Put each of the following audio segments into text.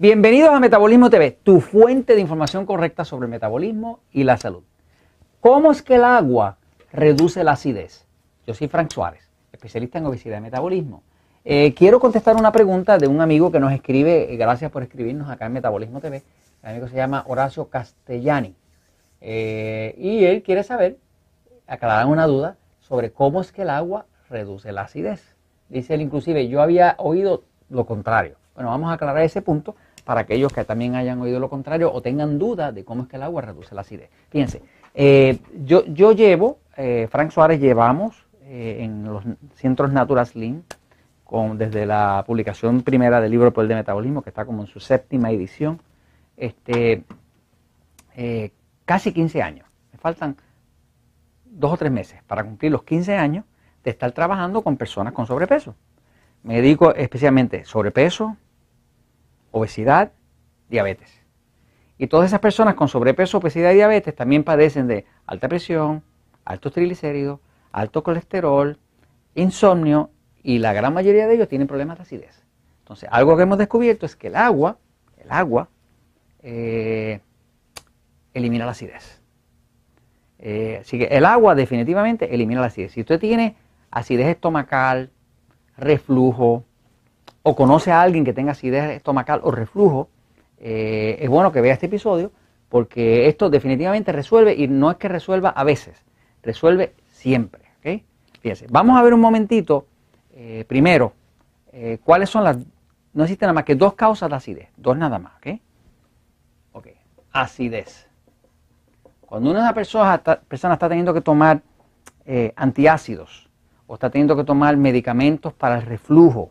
Bienvenidos a Metabolismo TV, tu fuente de información correcta sobre el metabolismo y la salud. ¿Cómo es que el agua reduce la acidez? Yo soy Frank Suárez, especialista en obesidad y metabolismo. Eh, quiero contestar una pregunta de un amigo que nos escribe, eh, gracias por escribirnos acá en Metabolismo TV. El amigo se llama Horacio Castellani. Eh, y él quiere saber, aclarar una duda, sobre cómo es que el agua reduce la acidez. Dice él inclusive, yo había oído lo contrario. Bueno, vamos a aclarar ese punto para aquellos que también hayan oído lo contrario o tengan dudas de cómo es que el agua reduce la acidez. Fíjense, eh, yo, yo, llevo, eh, Frank Suárez llevamos eh, en los centros Natural Slim, con, desde la publicación primera del libro Poder de Metabolismo, que está como en su séptima edición, este, casi 15 años. Me faltan dos o tres meses para cumplir los 15 años de estar trabajando con personas con sobrepeso. Me dedico especialmente sobrepeso, obesidad, diabetes. Y todas esas personas con sobrepeso, obesidad y diabetes también padecen de alta presión, altos triglicéridos, alto colesterol, insomnio y la gran mayoría de ellos tienen problemas de acidez. Entonces, algo que hemos descubierto es que el agua, el agua, eh, elimina la acidez. Eh, así que el agua definitivamente elimina la acidez. Si usted tiene acidez estomacal, reflujo, o conoce a alguien que tenga acidez estomacal o reflujo, eh, es bueno que vea este episodio porque esto definitivamente resuelve y no es que resuelva a veces, resuelve siempre. ¿ok? Fíjense, vamos a ver un momentito eh, primero eh, cuáles son las... No existen nada más que dos causas de acidez, dos nada más. ¿ok? ok, acidez. Cuando una persona está, persona está teniendo que tomar antiácidos o está teniendo que tomar medicamentos para el reflujo,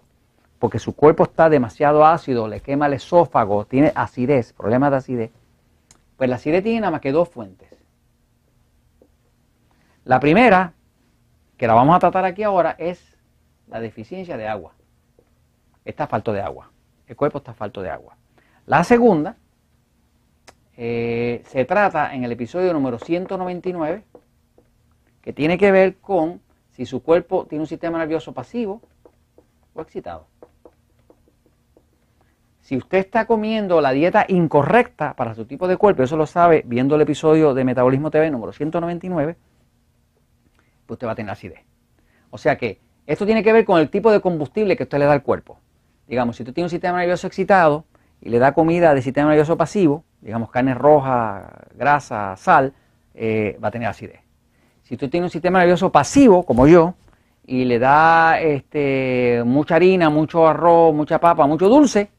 porque su cuerpo está demasiado ácido, le quema el esófago, tiene acidez, problemas de acidez. Pues la acidez tiene nada más que dos fuentes. La primera, que la vamos a tratar aquí ahora, es la deficiencia de agua. Está falto de agua. El cuerpo está falto de agua. La segunda eh, se trata en el episodio número 199, que tiene que ver con si su cuerpo tiene un sistema nervioso pasivo o excitado. Si usted está comiendo la dieta incorrecta para su tipo de cuerpo, eso lo sabe viendo el episodio de Metabolismo TV número 199, pues usted va a tener acidez. O sea que esto tiene que ver con el tipo de combustible que usted le da al cuerpo. Digamos, si usted tiene un sistema nervioso excitado y le da comida de sistema nervioso pasivo, digamos carne roja, grasa, sal, eh, va a tener acidez. Si usted tiene un sistema nervioso pasivo, como yo, y le da este, mucha harina, mucho arroz, mucha papa, mucho dulce,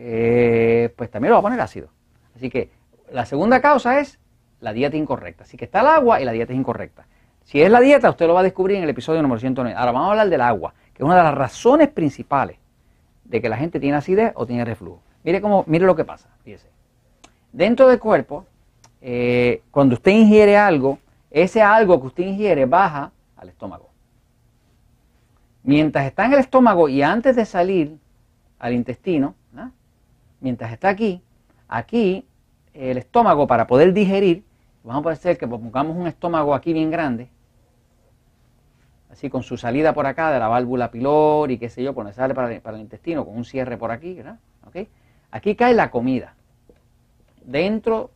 eh, pues también lo va a poner ácido. Así que la segunda causa es la dieta incorrecta. Así que está el agua y la dieta es incorrecta. Si es la dieta, usted lo va a descubrir en el episodio número 109. Ahora vamos a hablar del agua, que es una de las razones principales de que la gente tiene acidez o tiene reflujo. Mire cómo, mire lo que pasa, fíjese. Dentro del cuerpo, eh, cuando usted ingiere algo, ese algo que usted ingiere baja al estómago. Mientras está en el estómago y antes de salir al intestino, mientras está aquí, aquí el estómago para poder digerir, vamos a hacer que pongamos un estómago aquí bien grande, así con su salida por acá de la válvula pilor y qué sé yo, cuando sale para el, intestino, con un cierre por aquí, ¿verdad? Aquí cae la comida, dentro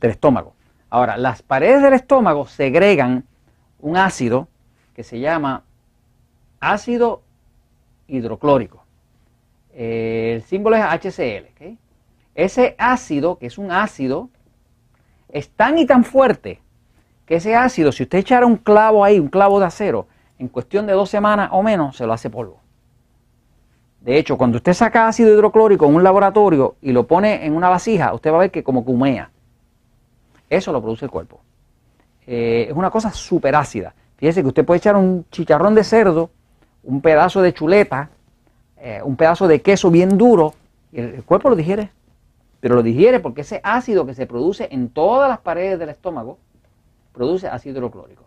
del estómago. Ahora, las paredes del estómago segregan un ácido que se llama ácido hidroclórico el símbolo es HCl. Ese ácido, que es un ácido, es tan y tan fuerte que ese ácido, si usted echara un clavo ahí, un clavo de acero, en cuestión de dos semanas o menos, se lo hace polvo. De hecho, cuando usted saca ácido hidroclórico en un laboratorio y lo pone en una vasija, usted va a ver que como que Eso lo produce el cuerpo. Eh, es una cosa súper ácida. Fíjese que usted puede echar un chicharrón de cerdo, un pedazo de chuleta, eh, un pedazo de queso bien duro y el cuerpo lo digiere. Pero lo digiere porque ese ácido que se produce en todas las paredes del estómago produce ácido hidroclórico.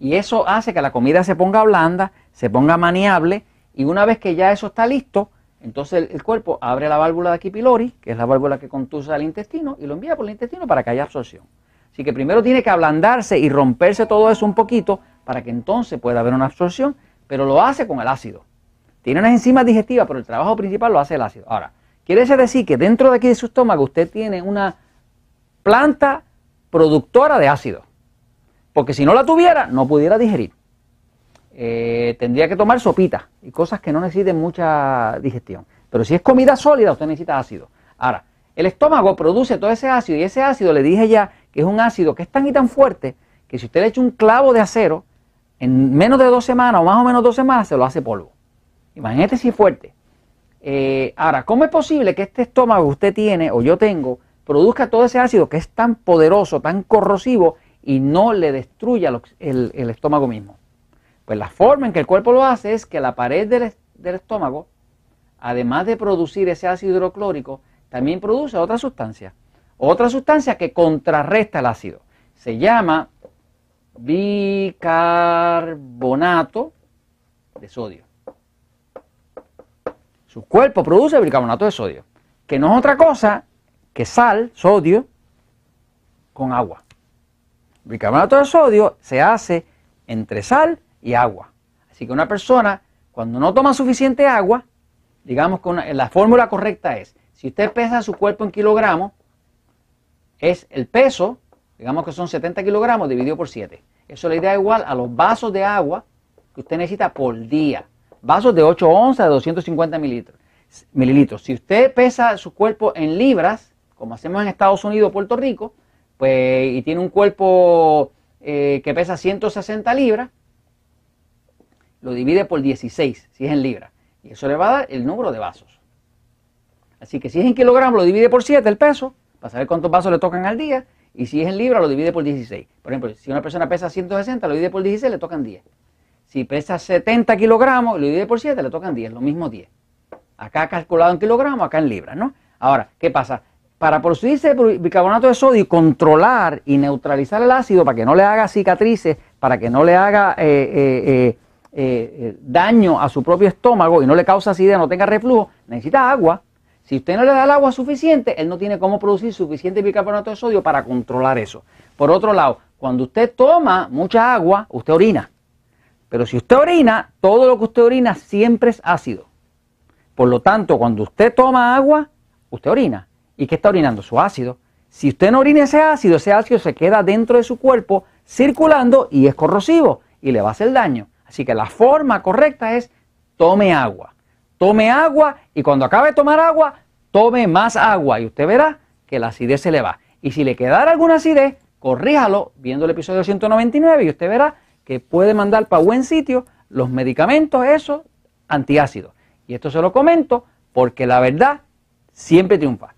Y eso hace que la comida se ponga blanda, se ponga maniable y una vez que ya eso está listo, entonces el, cuerpo abre la válvula de aquí que es la válvula que conduce al intestino, y lo envía por el intestino para que haya absorción. Así que primero tiene que ablandarse y romperse todo eso un poquito para que entonces pueda haber una absorción, pero lo hace con el ácido. Tiene unas enzimas digestivas, pero el trabajo principal lo hace el ácido. Ahora, quiere decir que dentro de aquí de su estómago usted tiene una planta productora de ácido. Porque si no la tuviera, no pudiera digerir. Eh, tendría que tomar sopita y cosas que no necesiten mucha digestión. Pero si es comida sólida, usted necesita ácido. Ahora, el estómago produce todo ese ácido y ese ácido, le dije ya, que es un ácido que es tan y tan fuerte que si usted le echa un clavo de acero, en menos de dos semanas o más o menos dos semanas se lo hace polvo. Imagínate si fuerte. Eh, ahora, ¿cómo es posible que este estómago que usted tiene o yo tengo produzca todo ese ácido que es tan poderoso, tan corrosivo y no le destruya el, estómago mismo? Pues la forma en que el cuerpo lo hace es que la pared del estómago, además de producir ese ácido hidroclórico, también produce otra sustancia. Otra sustancia que contrarresta el ácido. Se llama bicarbonato de sodio. Su cuerpo produce bicarbonato de sodio, que no es otra cosa que sal, sodio, con agua. bicarbonato de sodio se hace entre sal y agua. Así que una persona, cuando no toma suficiente agua, digamos que la fórmula correcta es, si usted pesa su cuerpo en kilogramos, es el peso, digamos que son 70 kilogramos dividido por 7. Eso le da igual a los vasos de agua que usted necesita por día vasos de 8 onzas de 250 mililitros. mililitros. Si usted pesa su cuerpo en libras, como hacemos en Estados Unidos, o Puerto Rico, pues, y tiene un cuerpo eh, que pesa 160 libras, lo divide por 16, si es en libras. Y eso le va a dar el número de vasos. Así que si es en kilogramos, lo divide por 7 el peso, para saber cuántos vasos le tocan al día. Y si es en libra lo divide por 16. Por ejemplo, si una persona pesa 160, lo divide por 16, le tocan 10. Si pesa 70 kilogramos, lo divide por 7, le tocan 10, lo mismo 10. Acá calculado en kilogramos, acá en libras, ¿no? Ahora, ¿qué pasa? Para producirse bicarbonato de sodio y controlar y neutralizar el ácido para que no le haga cicatrices, para que no le haga eh, eh, eh, daño a su propio estómago y no le cause acidez, no tenga reflujo, necesita agua. Si usted no le da el agua suficiente, él no tiene cómo producir suficiente bicarbonato de sodio para controlar eso. Por otro lado, cuando usted toma mucha agua, usted orina. Pero si usted orina, todo lo que usted orina siempre es ácido. Por lo tanto, cuando usted toma agua, usted orina. ¿Y qué está orinando? Su ácido. Si usted no orina ese ácido, ese ácido se queda dentro de su cuerpo circulando y es corrosivo y le va a hacer daño. Así que la forma correcta es tome agua. Tome agua y cuando acabe de tomar agua, tome más agua y usted verá que la acidez se le va. Y si le quedara alguna acidez, corríjalo viendo el episodio 199 y usted verá que puede mandar para buen sitio los medicamentos, esos antiácidos. Y esto se lo comento porque la verdad siempre triunfa.